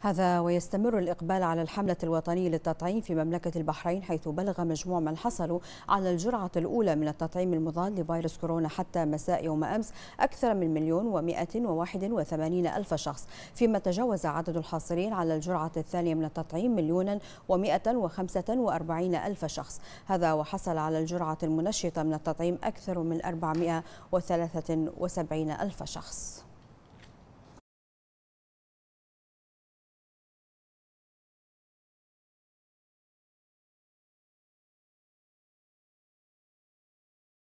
هذا ويستمر الإقبال على الحملة الوطنية للتطعيم في مملكة البحرين حيث بلغ مجموع من حصلوا على الجرعة الأولى من التطعيم المضاد لفيروس كورونا حتى مساء يوم أمس أكثر من مليون ومائة وواحد وثمانين ألف شخص فيما تجاوز عدد الحاصلين على الجرعة الثانية من التطعيم مليونا ومائة وخمسة وأربعين ألف شخص هذا وحصل على الجرعة المنشطة من التطعيم أكثر من وسبعين ألف شخص